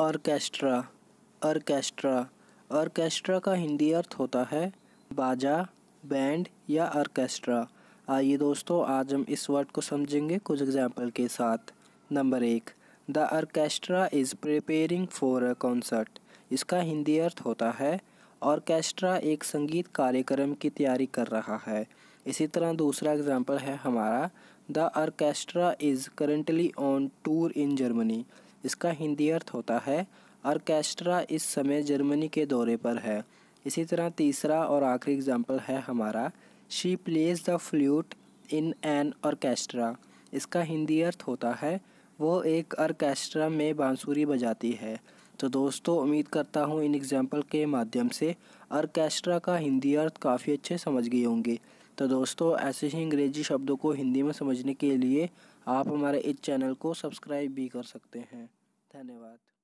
orchestra orchestra orchestra का हिंदी अर्थ होता है बाजा बैंड या ऑर्केस्ट्रा आइए दोस्तों आज हम इस वर्ड को समझेंगे कुछ एग्जाम्पल के साथ नंबर एक the orchestra is preparing for a concert इसका हिंदी अर्थ होता है ऑर्केस्ट्रा एक संगीत कार्यक्रम की तैयारी कर रहा है इसी तरह दूसरा एग्ज़ाम्पल है हमारा the orchestra is currently on tour in Germany इसका हिंदी अर्थ होता है आर्केस्ट्रा इस समय जर्मनी के दौरे पर है इसी तरह तीसरा और आखिरी एग्ज़ाम्पल है हमारा she plays the flute in an orchestra इसका हिंदी अर्थ होता है वो एक आर्केस्ट्रा में बांसुरी बजाती है तो दोस्तों उम्मीद करता हूँ इन एग्ज़ाम्पल के माध्यम से ऑर्केस्ट्रा का हिंदी अर्थ काफ़ी अच्छे समझ गए होंगे तो दोस्तों ऐसे ही अंग्रेजी शब्दों को हिंदी में समझने के लिए आप हमारे इस चैनल को सब्सक्राइब भी कर सकते हैं धन्यवाद